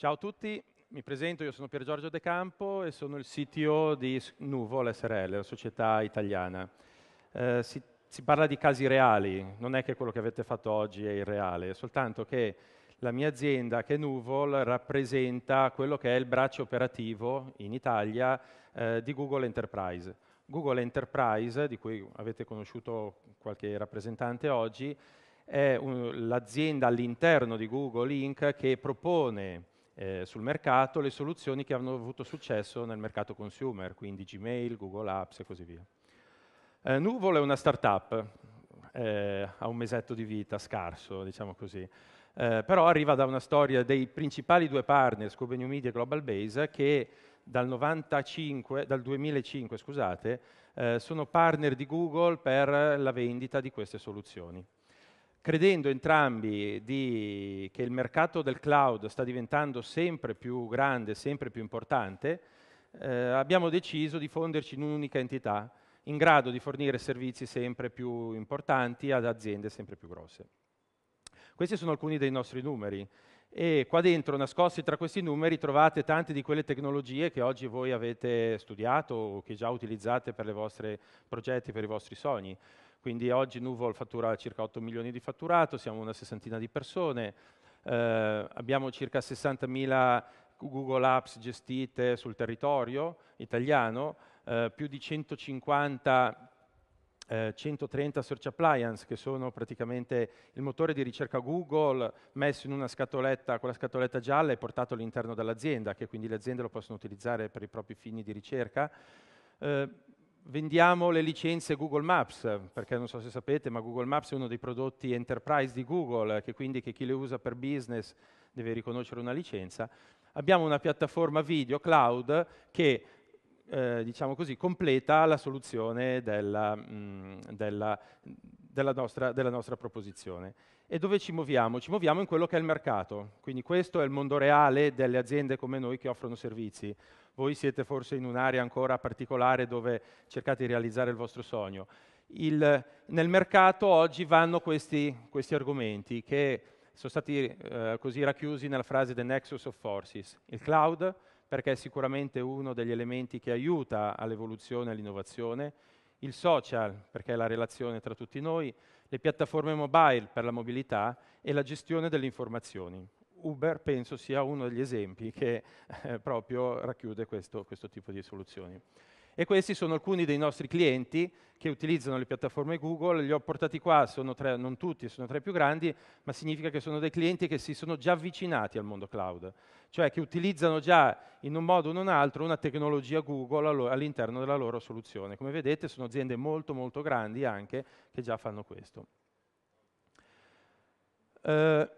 Ciao a tutti, mi presento, io sono Pier Giorgio De Campo e sono il CTO di Nuvol SRL, la società italiana. Eh, si, si, parla di casi reali, non è che quello che avete fatto oggi è irreale, è soltanto che la mia azienda, che è Nuvol, rappresenta quello che è il braccio operativo in Italia eh, di Google Enterprise. Google Enterprise, di cui avete conosciuto qualche rappresentante oggi, è un, l'azienda all'interno di Google Inc. che propone eh, sul mercato le soluzioni che hanno avuto successo nel mercato consumer, quindi Gmail, Google Apps e così via. Eh, Nuvolo è una startup, eh, ha un mesetto di vita scarso, diciamo così, eh, però arriva da una storia dei principali due partner, Scuba New Media e Global Base, che dal, 95, dal 2005 scusate, eh, sono partner di Google per la vendita di queste soluzioni credendo entrambi di, che il mercato del cloud sta diventando sempre più grande, sempre più importante, eh, abbiamo deciso di fonderci in un'unica entità in grado di fornire servizi sempre più importanti ad aziende sempre più grosse. Questi sono alcuni dei nostri numeri e qua dentro, nascosti tra questi numeri, trovate tante di quelle tecnologie che oggi voi avete studiato o che già utilizzate per i vostri progetti, per i vostri sogni. Quindi oggi Nuvol fattura circa 8 milioni di fatturato, siamo una sessantina di persone, eh, abbiamo circa 60.000 Google Apps gestite sul territorio italiano, eh, più di 150 130 eh, search appliance che sono praticamente il motore di ricerca Google messo in una scatoletta, quella scatoletta gialla e portato all'interno dell'azienda, che quindi le aziende lo possono utilizzare per i propri fini di ricerca. Eh, Vendiamo le licenze Google Maps, perché non so se sapete, ma Google Maps è uno dei prodotti enterprise di Google, che quindi che chi le usa per business deve riconoscere una licenza. Abbiamo una piattaforma video cloud che eh, diciamo così, completa la soluzione della, mh, mm, della, della, nostra, della nostra proposizione. E dove ci muoviamo? Ci muoviamo in quello che è il mercato, quindi questo è il mondo reale delle aziende come noi che offrono servizi. Voi siete forse in un'area ancora particolare dove cercate di realizzare il vostro sogno. Il, nel mercato oggi vanno questi, questi argomenti che sono stati eh, così racchiusi nella frase The Nexus of Forces. Il cloud, perché è sicuramente uno degli elementi che aiuta all'evoluzione e all'innovazione, il social, perché è la relazione tra tutti noi, le piattaforme mobile per la mobilità e la gestione delle informazioni. Uber penso sia uno degli esempi che eh, proprio racchiude questo, questo tipo di soluzioni. E questi sono alcuni dei nostri clienti che utilizzano le piattaforme Google, li ho portati qua, sono tre, non tutti, sono tre più grandi, ma significa che sono dei clienti che si sono già avvicinati al mondo cloud, cioè che utilizzano già in un modo o in un altro una tecnologia Google all'interno della loro soluzione. Come vedete sono aziende molto molto grandi anche che già fanno questo. Uh,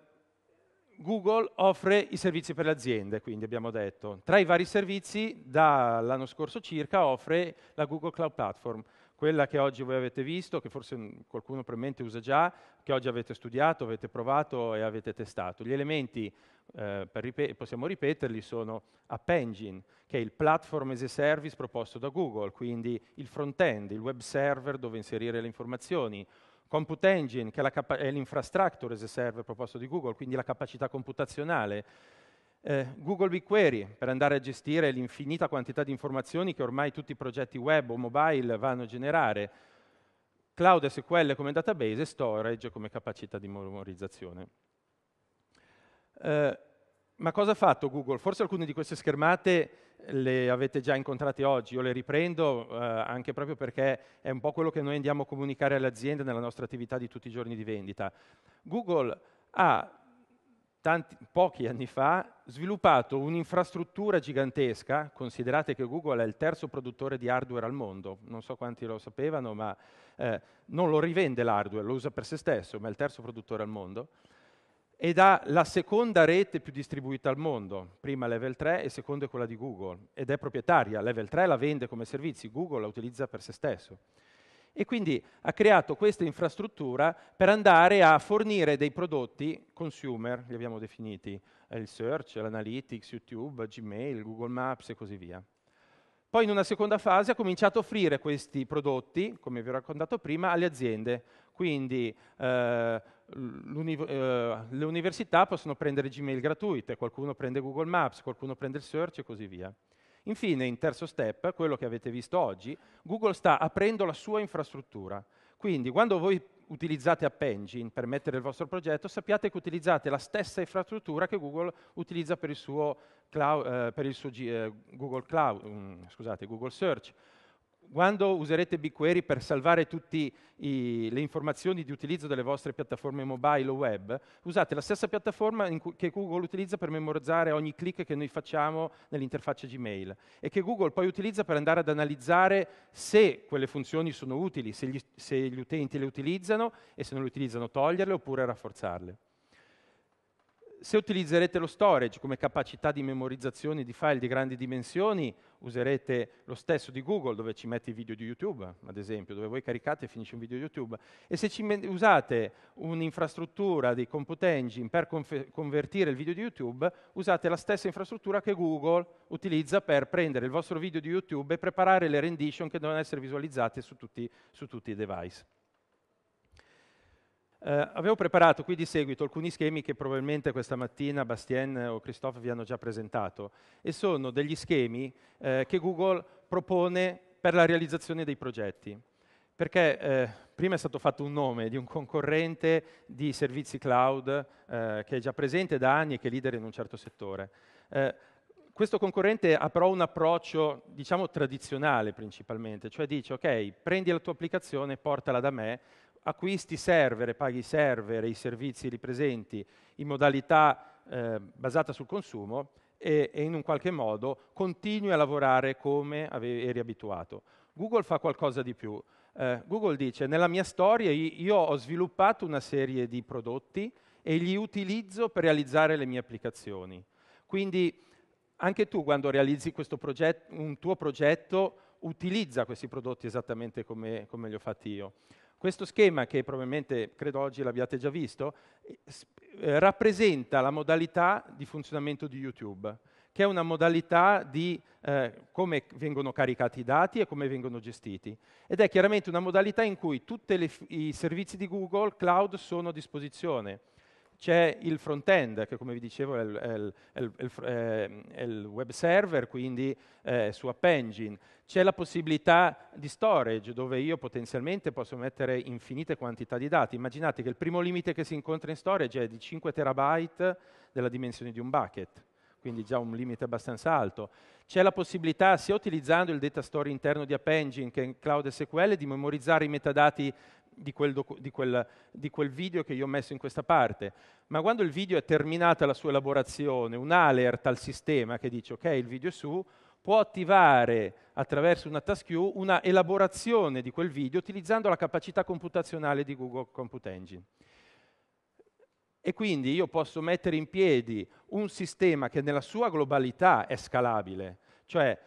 Google offre i servizi per le aziende, quindi abbiamo detto. Tra i vari servizi, dall'anno scorso circa, offre la Google Cloud Platform, quella che oggi voi avete visto, che forse qualcuno probabilmente usa già, che oggi avete studiato, avete provato e avete testato. Gli elementi, eh, ripet possiamo ripeterli, sono App Engine, che è il platform as a service proposto da Google, quindi il front-end, il web server dove inserire le informazioni, Compute Engine, che è, capa- è l'infrastructure as a serve a proposito di Google, quindi la capacità computazionale, eh, Google BigQuery per andare a gestire l'infinita quantità di informazioni che ormai tutti i progetti web o mobile vanno a generare, Cloud SQL come database e storage come capacità di memorizzazione. Eh, ma cosa ha fatto Google? Forse alcune di queste schermate le avete già incontrate oggi, io le riprendo eh, anche proprio perché è un po' quello che noi andiamo a comunicare alle aziende nella nostra attività di tutti i giorni di vendita. Google ha Tanti, pochi anni fa, sviluppato un'infrastruttura gigantesca, considerate che Google è il terzo produttore di hardware al mondo, non so quanti lo sapevano, ma eh, non lo rivende l'hardware, lo usa per se stesso, ma è il terzo produttore al mondo, ed ha la seconda rete più distribuita al mondo, prima Level 3 e seconda è quella di Google, ed è proprietaria, Level 3 la vende come servizi, Google la utilizza per se stesso. E quindi ha creato questa infrastruttura per andare a fornire dei prodotti consumer, li abbiamo definiti, eh, il search, l'analytics, YouTube, Gmail, Google Maps e così via. Poi in una seconda fase ha cominciato a offrire questi prodotti, come vi ho raccontato prima, alle aziende, quindi eh, eh, le università possono prendere Gmail gratuite, qualcuno prende Google Maps, qualcuno prende il search e così via. Infine, in terzo step, quello che avete visto oggi, Google sta aprendo la sua infrastruttura. Quindi, quando voi utilizzate App Engine per mettere il vostro progetto, sappiate che utilizzate la stessa infrastruttura che Google utilizza per il suo, cloud, eh, per il suo eh, Google, cloud, um, scusate, Google Search quando userete BigQuery per salvare tutte le informazioni di utilizzo delle vostre piattaforme mobile o web, usate la stessa piattaforma cui, che Google utilizza per memorizzare ogni click che noi facciamo nell'interfaccia Gmail e che Google poi utilizza per andare ad analizzare se quelle funzioni sono utili, se gli, se gli utenti le utilizzano e se non le utilizzano toglierle oppure rafforzarle se utilizzerete lo storage come capacità di memorizzazione di file di grandi dimensioni, userete lo stesso di Google dove ci mette i video di YouTube, ad esempio, dove voi caricate e finisce un video di YouTube. E se usate un'infrastruttura di compute engine per convertire il video di YouTube, usate la stessa infrastruttura che Google utilizza per prendere il vostro video di YouTube e preparare le rendition che devono essere visualizzate su tutti, su tutti i device. Eh, avevo preparato qui di seguito alcuni schemi che probabilmente questa mattina Bastien o Christophe vi hanno già presentato e sono degli schemi eh, che Google propone per la realizzazione dei progetti. Perché eh, prima è stato fatto un nome di un concorrente di servizi cloud eh, che è già presente da anni e che è leader in un certo settore. Eh, questo concorrente ha però un approccio, diciamo, tradizionale principalmente, cioè dice, ok, prendi la tua applicazione, portala da me, acquisti server, e paghi server, e i servizi lì presenti in modalità eh, basata sul consumo e, e, in un qualche modo continui a lavorare come avevi, eri abituato. Google fa qualcosa di più. Eh, Google dice, nella mia storia io ho sviluppato una serie di prodotti e li utilizzo per realizzare le mie applicazioni. Quindi anche tu quando realizzi un tuo progetto utilizza questi prodotti esattamente come, come li ho fatti io. Questo schema, che probabilmente credo oggi l'abbiate già visto, eh, eh, rappresenta la modalità di funzionamento di YouTube, che è una modalità di eh, come vengono caricati i dati e come vengono gestiti. Ed è chiaramente una modalità in cui tutti i servizi di Google Cloud sono a disposizione c'è il front-end, che come vi dicevo è il, è il, è il, è il web server, quindi eh, su App Engine. C'è la possibilità di storage, dove io potenzialmente posso mettere infinite quantità di dati. Immaginate che il primo limite che si incontra in storage è di 5 terabyte della dimensione di un bucket quindi già un limite abbastanza alto. C'è la possibilità, sia utilizzando il data store interno di App Engine che in Cloud SQL, di memorizzare i metadati di quel, docu- di, quel, di quel, video che io ho messo in questa parte, ma quando il video è terminata la sua elaborazione, un alert al sistema che dice ok il video è su, può attivare attraverso una task queue una elaborazione di quel video utilizzando la capacità computazionale di Google Compute Engine. E quindi io posso mettere in piedi un sistema che nella sua globalità è scalabile, cioè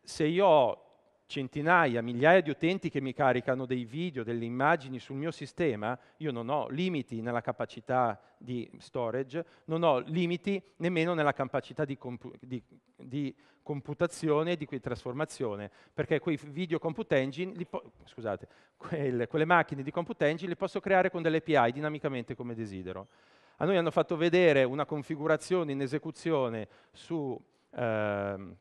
se io ho centinaia, migliaia di utenti che mi caricano dei video, delle immagini sul mio sistema, io non ho limiti nella capacità di storage, non ho limiti nemmeno nella capacità di, compu- di, di computazione e di trasformazione, perché quei video compute engine, po- scusate, quelle, quelle macchine di compute engine le posso creare con delle API dinamicamente come desidero. A noi hanno fatto vedere una configurazione in esecuzione su... Ehm,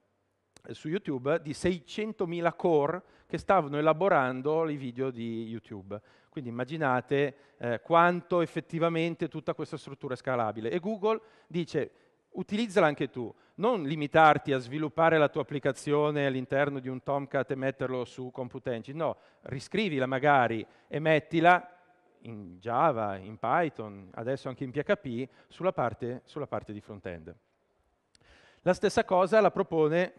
su YouTube di 600.000 core che stavano elaborando i video di YouTube. Quindi immaginate eh, quanto effettivamente tutta questa struttura è scalabile. E Google dice utilizzala anche tu, non limitarti a sviluppare la tua applicazione all'interno di un Tomcat e metterlo su Compute Engine, no, riscrivila magari e mettila in Java, in Python, adesso anche in PHP, sulla parte, sulla parte di front-end. La stessa cosa la propone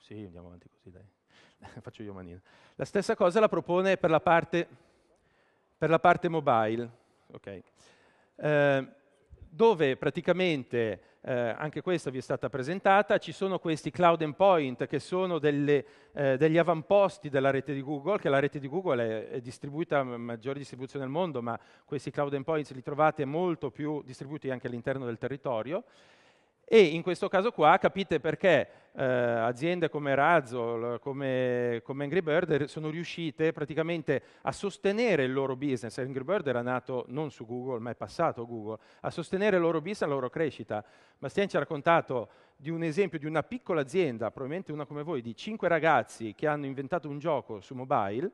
sì, andiamo avanti così, dai. Faccio io manina. La stessa cosa la propone per la parte, per la parte mobile, okay. eh, dove praticamente, eh, anche questa vi è stata presentata, ci sono questi cloud endpoint che sono delle, eh, degli avamposti della rete di Google, che la rete di Google è, è distribuita, maggiore distribuzione al mondo, ma questi cloud endpoint li trovate molto più distribuiti anche all'interno del territorio e in questo caso qua capite perché eh, aziende come Razzle, come, come, Angry Bird sono riuscite praticamente a sostenere il loro business, Angry Bird era nato non su Google ma è passato Google, a sostenere il loro business e la loro crescita. Bastien ci ha raccontato di un esempio di una piccola azienda, probabilmente una come voi, di cinque ragazzi che hanno inventato un gioco su mobile,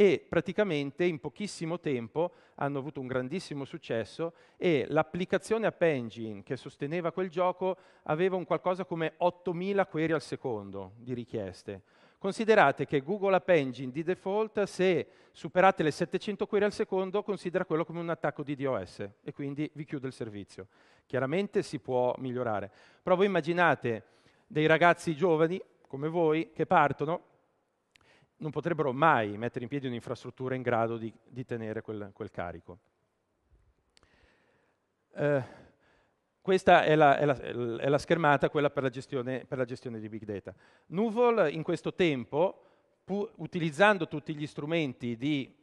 e praticamente in pochissimo tempo hanno avuto un grandissimo successo e l'applicazione App Engine che sosteneva quel gioco aveva un qualcosa come 8.000 query al secondo di richieste. Considerate che Google App Engine di default, se superate le 700 query al secondo, considera quello come un attacco di DOS e quindi vi chiude il servizio. Chiaramente si può migliorare. Però voi immaginate dei ragazzi giovani, come voi, che partono, non potrebbero mai mettere in piedi un'infrastruttura in grado di, di tenere quel, quel carico. Eh, questa è la, è, la, è la, schermata, quella per la, gestione, per la gestione di big data. Nuvol in questo tempo, utilizzando tutti gli strumenti di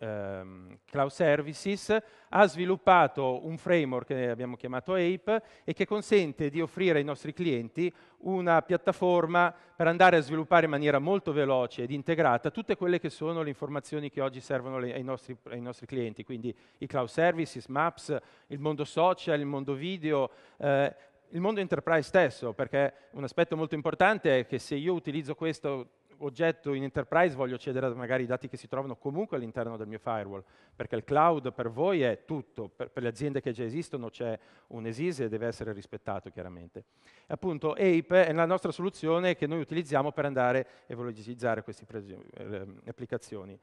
ehm, Cloud Services, ha sviluppato un framework che abbiamo chiamato APE e che consente di offrire ai nostri clienti una piattaforma per andare a sviluppare in maniera molto veloce ed integrata tutte quelle che sono le informazioni che oggi servono ai nostri, ai nostri clienti, quindi i cloud services, Maps, il mondo social, il mondo video, eh, il mondo enterprise stesso, perché un aspetto molto importante è che se io utilizzo questo oggetto in enterprise voglio accedere magari ai dati che si trovano comunque all'interno del mio firewall, perché il cloud per voi è tutto, per, per le aziende che già esistono c'è un ESIS e deve essere rispettato chiaramente. Appunto APE è la nostra soluzione che noi utilizziamo per andare a velocizzare queste eh, applicazioni.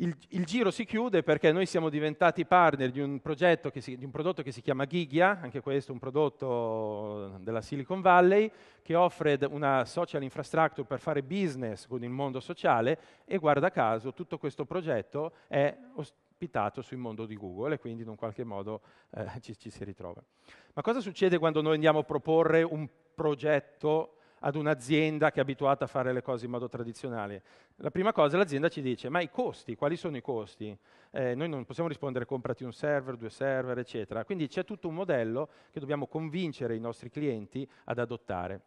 Il, il, giro si chiude perché noi siamo diventati partner di un, si, di un, prodotto che si chiama Gigia, anche questo è un prodotto della Silicon Valley, che offre una social infrastructure per fare business con il mondo sociale e guarda caso tutto questo progetto è ospitato sul mondo di Google e quindi in un qualche modo eh, ci, ci si ritrova. Ma cosa succede quando noi andiamo a proporre un progetto ad un'azienda che è abituata a fare le cose in modo tradizionale? La prima cosa l'azienda ci dice, ma i costi, quali sono i costi? Eh, noi non possiamo rispondere comprati un server, due server, eccetera. Quindi c'è tutto un modello che dobbiamo convincere i nostri clienti ad adottare.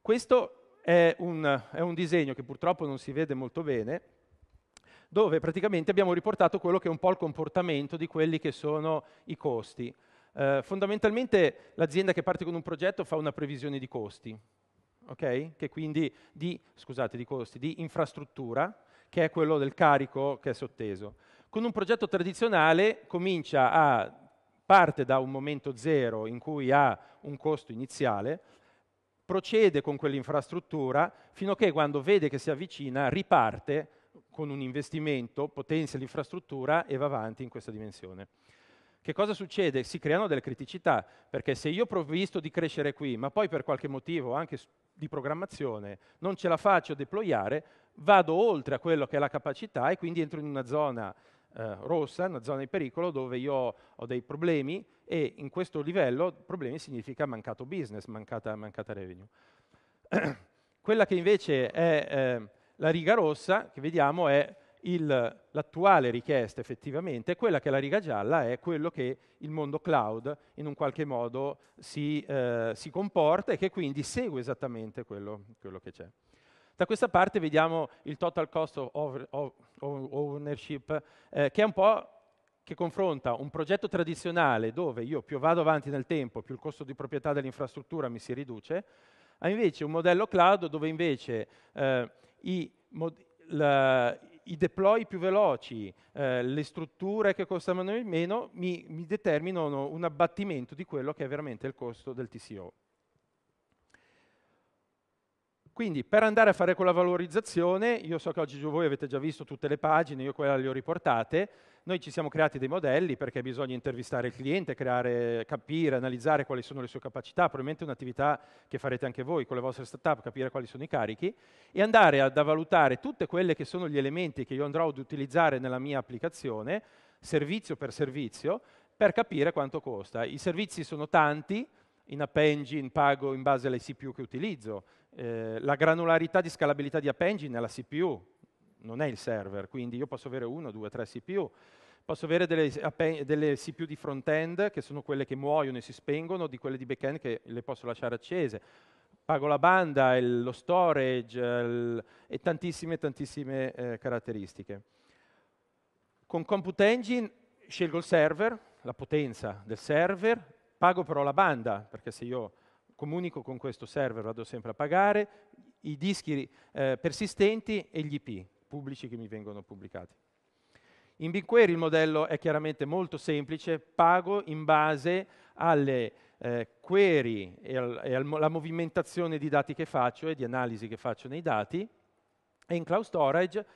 Questo è un, è un disegno che purtroppo non si vede molto bene, dove praticamente abbiamo riportato quello che è un po' il comportamento di quelli che sono i costi. Eh, fondamentalmente l'azienda che parte con un progetto fa una previsione di costi, okay? che quindi di, scusate, di costi, di infrastruttura, che è quello del carico che è sotteso. Con un progetto tradizionale comincia a parte da un momento zero in cui ha un costo iniziale, procede con quell'infrastruttura fino a che quando vede che si avvicina riparte con un investimento, potenzia l'infrastruttura e va avanti in questa dimensione che cosa succede? Si creano delle criticità, perché se io provvisto di crescere qui, ma poi per qualche motivo anche di programmazione non ce la faccio deployare, vado oltre a quello che è la capacità e quindi entro in una zona eh, rossa, una zona di pericolo dove io ho dei problemi e in questo livello problemi significa mancato business, mancata, mancata revenue. Quella che invece è eh, la riga rossa, che vediamo, è il, l'attuale richiesta effettivamente è quella che la riga gialla è quello che il mondo cloud in un qualche modo si, eh, si comporta e che quindi segue esattamente quello, quello, che c'è. Da questa parte vediamo il total cost of, of ownership, eh, che è un po' che confronta un progetto tradizionale dove io più vado avanti nel tempo, più il costo di proprietà dell'infrastruttura mi si riduce, a invece un modello cloud dove invece eh, i, mod- la, i deploy più veloci, eh, le strutture che costano meno, mi, mi determinano un abbattimento di quello che è veramente il costo del TCO. Quindi per andare a fare quella valorizzazione, io so che oggi voi avete già visto tutte le pagine, io quelle le ho riportate, noi ci siamo creati dei modelli perché bisogna intervistare il cliente, creare, capire, analizzare quali sono le sue capacità, probabilmente un'attività che farete anche voi con le vostre startup, capire quali sono i carichi e andare ad valutare tutte quelle che sono gli elementi che io andrò ad utilizzare nella mia applicazione, servizio per servizio, per capire quanto costa. I servizi sono tanti, in App Engine pago in base alle CPU che utilizzo, eh, la granularità di scalabilità di App Engine è la CPU, non è il server, quindi io posso avere uno, due, tre CPU, posso avere delle, delle CPU di front-end che sono quelle che muoiono e si spengono, di quelle di back-end che le posso lasciare accese, pago la banda, il, lo storage il, e tantissime, tantissime eh, caratteristiche. Con Compute Engine scelgo il server, la potenza del server, pago però la banda, perché se io comunico con questo server vado sempre a pagare, i dischi eh, persistenti e gli IP, pubblici che mi vengono pubblicati. In BigQuery il modello è chiaramente molto semplice, pago in base alle eh, query e, al, e alla movimentazione di dati che faccio e di analisi che faccio nei dati, e in cloud storage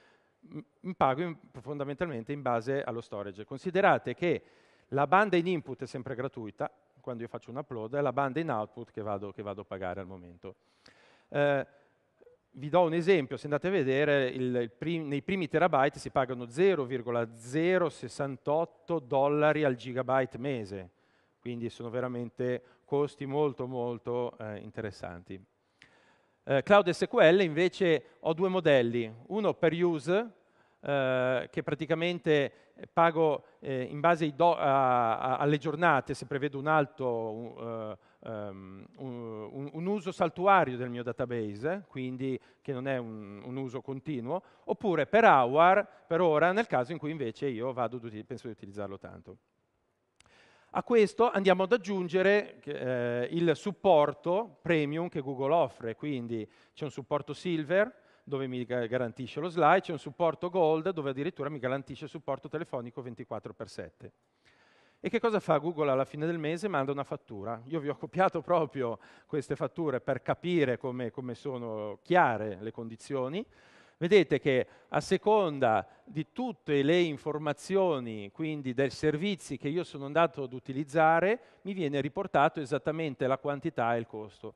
pago in, fondamentalmente in base allo storage. Considerate che la banda in input è sempre gratuita, quando io faccio un upload, è la banda in output che vado, che vado a pagare al momento. Eh, vi do un esempio, se andate a vedere, il, il prim, nei primi terabyte si pagano 0,068 dollari al gigabyte mese, quindi sono veramente costi molto molto eh, interessanti. Eh, Cloud SQL invece ho due modelli, uno per use, eh, che praticamente eh, pago eh, in base do, a, a, alle giornate, se prevedo un alto uh, um, un, un, uso saltuario del mio database, quindi che non è un, un, uso continuo, oppure per hour, per ora, nel caso in cui invece io vado, penso di utilizzarlo tanto. A questo andiamo ad aggiungere eh, il supporto premium che Google offre, quindi c'è un supporto silver, dove mi garantisce lo slide, c'è un supporto gold dove addirittura mi garantisce supporto telefonico 24x7. E che cosa fa Google alla fine del mese? Manda una fattura. Io vi ho copiato proprio queste fatture per capire come, come sono chiare le condizioni. Vedete che a seconda di tutte le informazioni, quindi dei servizi che io sono andato ad utilizzare, mi viene riportato esattamente la quantità e il costo.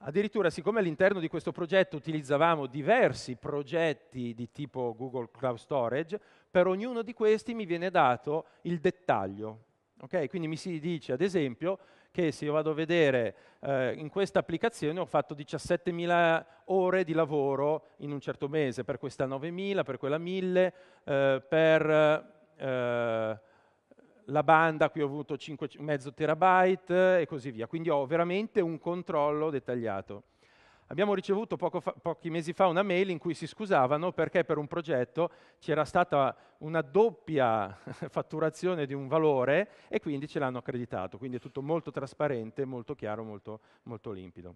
Addirittura, siccome all'interno di questo progetto utilizzavamo diversi progetti di tipo Google Cloud Storage, per ognuno di questi mi viene dato il dettaglio. Okay? Quindi mi si dice, ad esempio, che se io vado a vedere eh, in questa applicazione ho fatto 17.000 ore di lavoro in un certo mese, per questa 9.000, per quella 1.000, eh, per... Eh, la banda qui ho avuto mezzo terabyte e così via. Quindi ho veramente un controllo dettagliato. Abbiamo ricevuto fa, pochi mesi fa una mail in cui si scusavano perché per un progetto c'era stata una doppia fatturazione di un valore e quindi ce l'hanno accreditato. Quindi è tutto molto trasparente, molto chiaro, molto, molto limpido.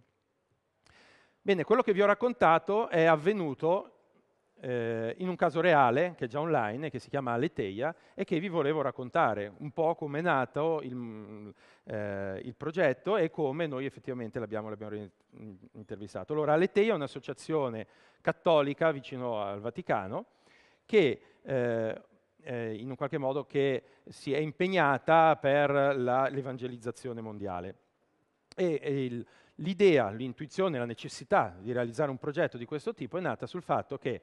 Bene, quello che vi ho raccontato è avvenuto eh, in un caso reale, che è già online, che si chiama Aleteia, e che vi volevo raccontare un po' come è nato il, eh, il progetto e come noi effettivamente l'abbiamo, l'abbiamo intervistato. Allora, Aleteia è un'associazione cattolica vicino al Vaticano che... Eh, in un qualche modo che si è impegnata per la, l'evangelizzazione mondiale. E, e il, l'idea, l'intuizione, la necessità di realizzare un progetto di questo tipo è nata sul fatto che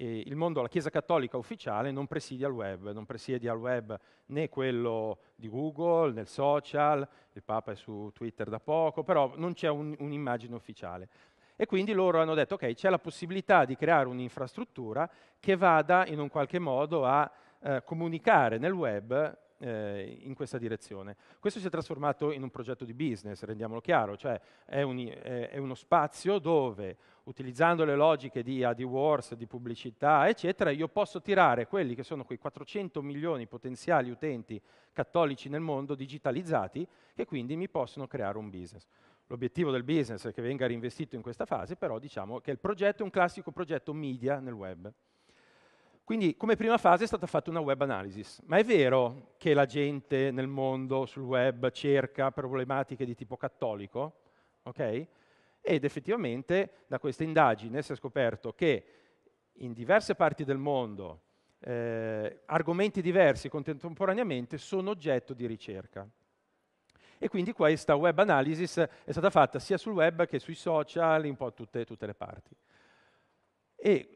eh, il mondo, la Chiesa Cattolica ufficiale non presidia il web, non presidia il web né quello di Google, nel social, il Papa è su Twitter da poco, però non c'è un, un'immagine ufficiale. E quindi loro hanno detto, ok, c'è la possibilità di creare un'infrastruttura che vada in un qualche modo a eh, comunicare nel web eh, in questa direzione. Questo si è trasformato in un progetto di business, rendiamolo chiaro, cioè è, un, è, è uno spazio dove utilizzando le logiche di AdWords, di pubblicità, eccetera, io posso tirare quelli che sono quei 400 milioni potenziali utenti cattolici nel mondo digitalizzati che quindi mi possono creare un business. L'obiettivo del business è che venga reinvestito in questa fase, però diciamo che il progetto è un classico progetto media nel web. Quindi come prima fase è stata fatta una web analysis, ma è vero che la gente nel mondo sul web cerca problematiche di tipo cattolico, ok? ed effettivamente da questa indagine si è scoperto che in diverse parti del mondo eh, argomenti diversi contemporaneamente sono oggetto di ricerca. E quindi questa web analysis è stata fatta sia sul web che sui social, un po' a tutte, tutte le parti. E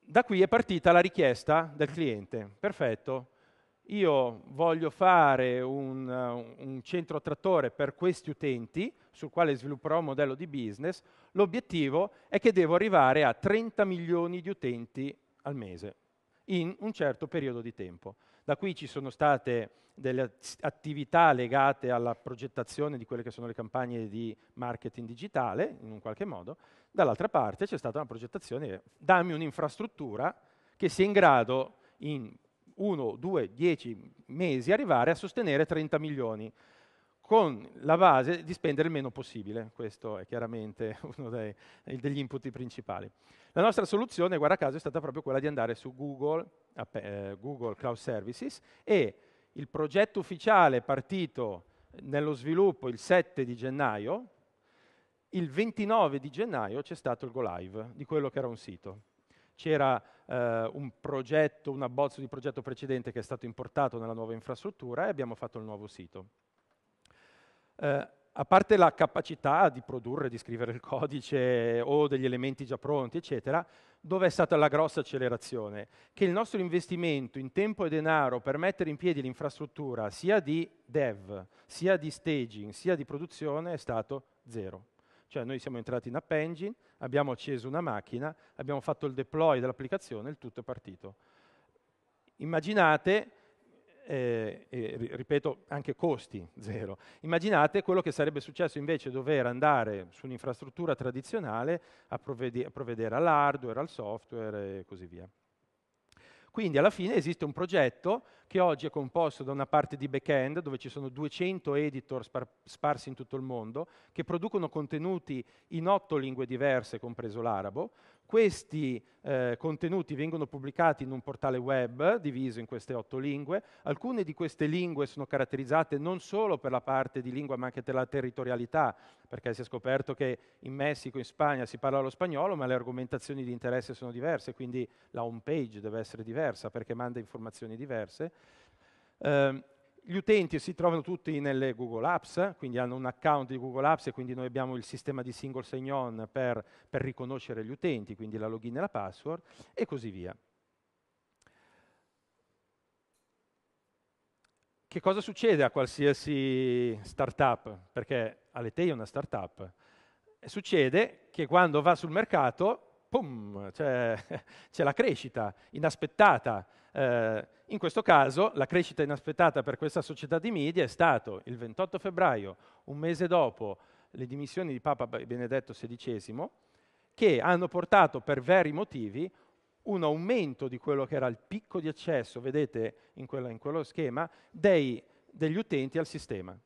da qui è partita la richiesta del cliente. Perfetto, io voglio fare un, un centro attrattore per questi utenti, sul quale svilupperò un modello di business, l'obiettivo è che devo arrivare a 30 milioni di utenti al mese in un certo periodo di tempo. Da qui ci sono state delle attività legate alla progettazione di quelle che sono le campagne di marketing digitale, in un qualche modo, dall'altra parte c'è stata una progettazione, dammi un'infrastruttura che sia in grado in 1, 2, 10 mesi arrivare a sostenere 30 milioni con la base di spendere il meno possibile. Questo è chiaramente uno dei, degli input principali. La nostra soluzione, guarda caso, è stata proprio quella di andare su Google, eh, Google Cloud Services e il progetto ufficiale partito nello sviluppo il 7 di gennaio, il 29 di gennaio c'è stato il go live di quello che era un sito. C'era eh, un progetto, un abbozzo di progetto precedente che è stato importato nella nuova infrastruttura e abbiamo fatto il nuovo sito eh, a parte la capacità di produrre, di scrivere il codice o degli elementi già pronti, eccetera, dove è stata la grossa accelerazione? Che il nostro investimento in tempo e denaro per mettere in piedi l'infrastruttura sia di dev, sia di staging, sia di produzione è stato zero. Cioè noi siamo entrati in App Engine, abbiamo acceso una macchina, abbiamo fatto il deploy dell'applicazione, il tutto è partito. Immaginate eh, e, ripeto, anche costi zero. Immaginate quello che sarebbe successo invece dover andare su un'infrastruttura tradizionale a, provvede- a provvedere all'hardware, al software e così via. Quindi alla fine esiste un progetto che oggi è composto da una parte di back-end, dove ci sono 200 editor spar- sparsi in tutto il mondo, che producono contenuti in otto lingue diverse, compreso l'arabo, questi eh, contenuti vengono pubblicati in un portale web diviso in queste otto lingue. Alcune di queste lingue sono caratterizzate non solo per la parte di lingua ma anche per la territorialità, perché si è scoperto che in Messico, in Spagna si parla lo spagnolo, ma le argomentazioni di interesse sono diverse, quindi la home page deve essere diversa perché manda informazioni diverse. Eh, gli utenti si trovano tutti nelle Google Apps, quindi hanno un account di Google Apps e quindi noi abbiamo il sistema di single sign-on per, per, riconoscere gli utenti, quindi la login e la password, e così via. Che cosa succede a qualsiasi startup? Perché Aletei è una startup. Succede che quando va sul mercato, pum, c'è la crescita inaspettata, eh, in questo caso la crescita inaspettata per questa società di media è stato il 28 febbraio, un mese dopo le dimissioni di Papa Benedetto XVI, che hanno portato per veri motivi un aumento di quello che era il picco di accesso, vedete in, quella, in quello schema, dei, degli utenti al sistema.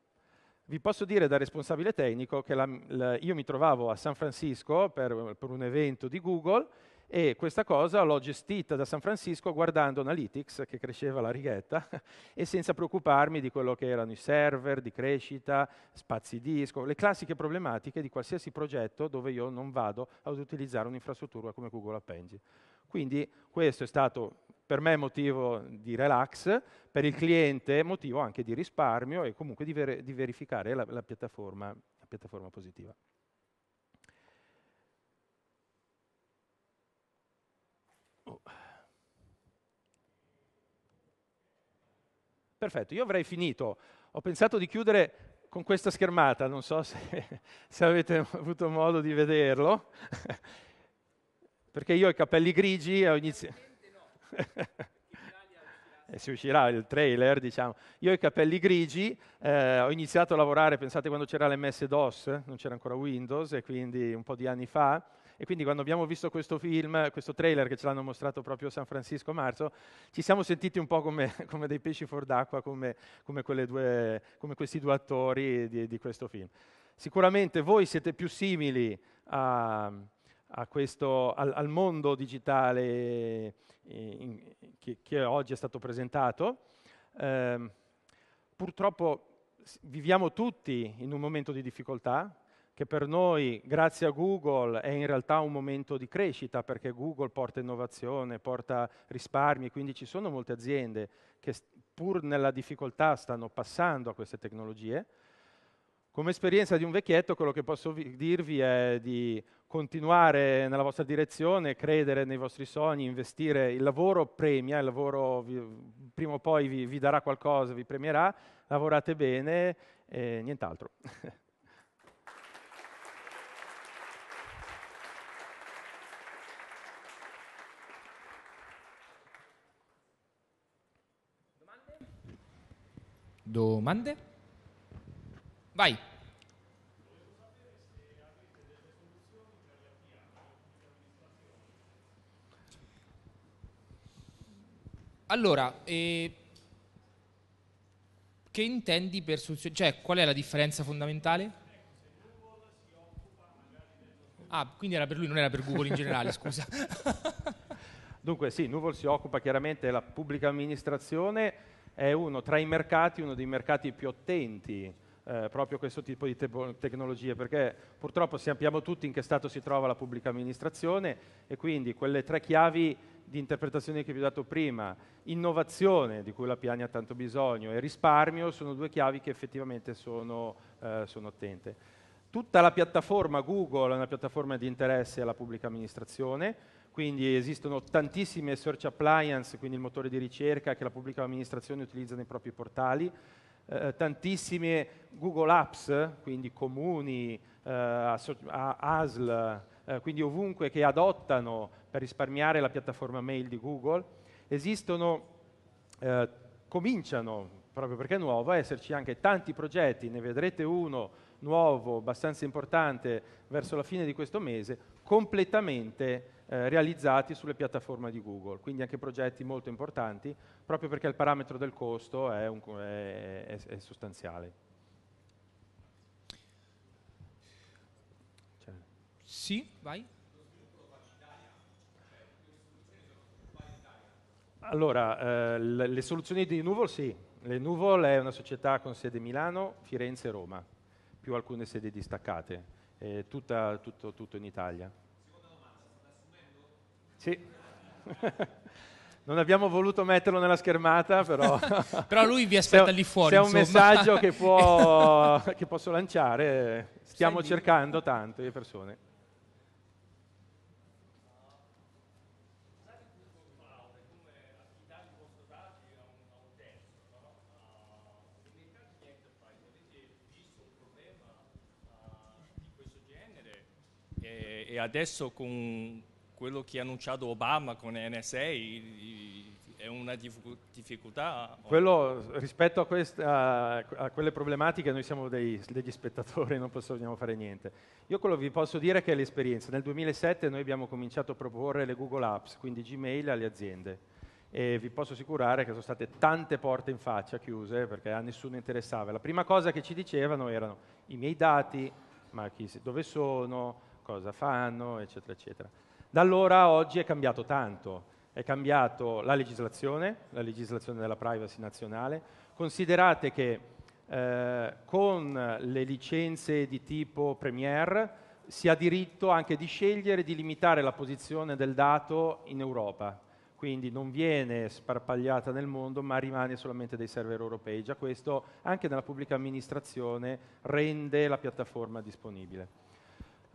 Vi posso dire da responsabile tecnico che la, la, io mi trovavo a San Francisco per, per un evento di Google e questa cosa l'ho gestita da San Francisco guardando Analytics, che cresceva la righetta, e senza preoccuparmi di quello che erano i server, di crescita, spazi disco, le classiche problematiche di qualsiasi progetto dove io non vado ad utilizzare un'infrastruttura come Google App Engine. Quindi questo è stato per me motivo di relax, per il cliente motivo anche di risparmio e comunque di, ver di verificare la, la, piattaforma, la piattaforma positiva. Perfetto, io avrei finito. Ho pensato di chiudere con questa schermata, non so se, se avete avuto modo di vederlo, perché io ho i capelli grigi e ho iniziato... e eh, si uscirà il trailer, diciamo. Io ho i capelli grigi, eh, ho iniziato a lavorare, pensate quando c'era l'MS-DOS, non c'era ancora Windows, e quindi un po' di anni fa, e quindi quando abbiamo visto questo film, questo trailer che ce l'hanno mostrato proprio San Francisco Marzo, ci siamo sentiti un po' come, come dei pesci fuor d'acqua, come, come, due, come, questi due attori di, di questo film. Sicuramente voi siete più simili a, questo, al, al, mondo digitale eh, in, che, che, oggi è stato presentato. Eh, purtroppo viviamo tutti in un momento di difficoltà, che per noi, grazie a Google, è in realtà un momento di crescita, perché Google porta innovazione, porta risparmi, quindi ci sono molte aziende che pur nella difficoltà stanno passando a queste tecnologie. Come esperienza di un vecchietto, quello che posso dirvi è di continuare nella vostra direzione, credere nei vostri sogni, investire. Il lavoro premia, il lavoro vi, prima o poi vi, vi darà qualcosa, vi premierà, lavorate bene e nient'altro. Domande? Vai. Allora, eh, che intendi per soluzione? Cioè, qual è la differenza fondamentale? Ah, quindi era per lui, non era per Google in generale, scusa. Dunque sì, Nuvol si occupa chiaramente della pubblica amministrazione, è uno tra i mercati, uno dei mercati più attenti eh, proprio questo tipo di te- tecnologie, perché purtroppo sappiamo tutti in che stato si trova la pubblica amministrazione e quindi quelle tre chiavi di interpretazione che vi ho dato prima, innovazione, di cui la Piani ha tanto bisogno, e risparmio sono due chiavi che effettivamente sono, eh, sono attente. Tutta la piattaforma Google è una piattaforma di interesse alla pubblica amministrazione, quindi esistono tantissime search appliance, quindi il motore di ricerca che la pubblica amministrazione utilizza nei propri portali, eh, tantissime Google Apps, quindi comuni, eh, ASL, eh, quindi ovunque che adottano per risparmiare la piattaforma mail di Google. Esistono, eh, cominciano, proprio perché è nuovo, a esserci anche tanti progetti, ne vedrete uno nuovo, abbastanza importante, verso la fine di questo mese, completamente eh, realizzati sulle piattaforme di Google, quindi anche progetti molto importanti, proprio perché il parametro del costo è, un, è, è, è sostanziale. Cioè. Sì, vai. Allora, eh, le, le soluzioni di Nuvo sì. Le Nuvo è una società con sede Milano, Firenze e Roma, più alcune sedi distaccate, eh, tutta, tutto, tutto in Italia. Sì. Non abbiamo voluto metterlo nella schermata, però... però lui vi aspetta se, lì fuori. C'è un messaggio che, può, che, posso lanciare. Stiamo Sei cercando lì. tanto le persone. Eh, e adesso con quello che ha annunciato Obama con NSA è una difficoltà? Quello, rispetto a, questa, a, quelle problematiche noi siamo dei, degli spettatori, non possiamo fare niente. Io quello vi posso dire che è l'esperienza. Nel 2007 noi abbiamo cominciato a proporre le Google Apps, quindi Gmail alle aziende e vi posso assicurare che sono state tante porte in faccia chiuse perché a nessuno interessava. La prima cosa che ci dicevano erano i miei dati, ma chi, dove sono, cosa fanno, eccetera, eccetera. Da allora a oggi è cambiato tanto, è cambiata la legislazione, la legislazione della privacy nazionale, considerate che eh, con le licenze di tipo Premier si ha diritto anche di scegliere di limitare la posizione del dato in Europa, quindi non viene sparpagliata nel mondo ma rimane solamente dei server europei. Già questo anche nella pubblica amministrazione rende la piattaforma disponibile.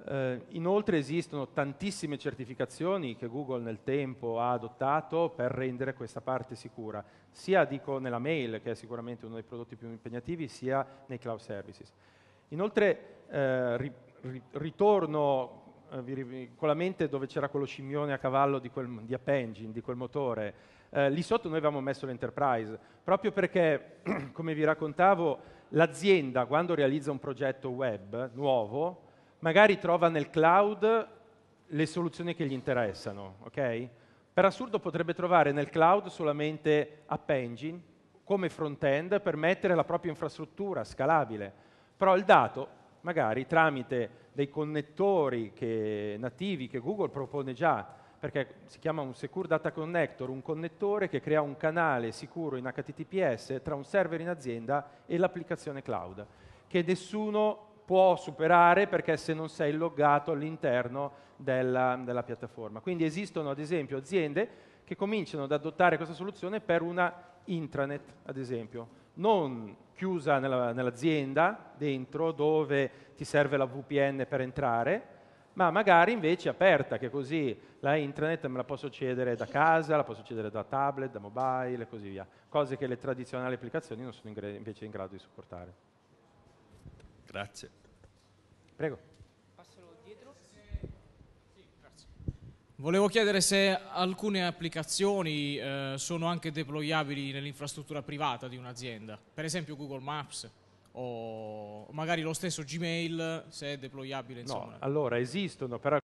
Eh, inoltre esistono tantissime certificazioni che Google nel tempo ha adottato per rendere questa parte sicura, sia dico, nella mail, che è sicuramente uno dei prodotti più impegnativi, sia nei cloud services. Inoltre eh, ri, ri, ritorno eh, con la mente dove c'era quello scimmione a cavallo di, quel, di App Engine, di quel motore. Eh, lì sotto noi avevamo messo l'enterprise, proprio perché, come vi raccontavo, l'azienda quando realizza un progetto web nuovo, magari trova nel cloud le soluzioni che gli interessano, ok? Per assurdo potrebbe trovare nel cloud solamente App Engine come front-end per mettere la propria infrastruttura scalabile, però il dato magari tramite dei connettori che, nativi che Google propone già, perché si chiama un Secure Data Connector, un connettore che crea un canale sicuro in HTTPS tra un server in azienda e l'applicazione cloud, che nessuno può superare perché se non sei loggato all'interno della, della piattaforma. Quindi esistono ad esempio aziende che cominciano ad adottare questa soluzione per una intranet, ad esempio, non chiusa nella, nell'azienda, dentro, dove ti serve la VPN per entrare, ma magari invece aperta, che così la intranet me la posso accedere da casa, la posso accedere da tablet, da mobile e così via, cose che le tradizionali applicazioni non sono in gre- invece in grado di supportare. Grazie. Prego. Volevo chiedere se alcune applicazioni eh, sono anche deployabili nell'infrastruttura privata di un'azienda, per esempio Google Maps o magari lo stesso Gmail se è deployabile. Insomma. No, allora esistono, però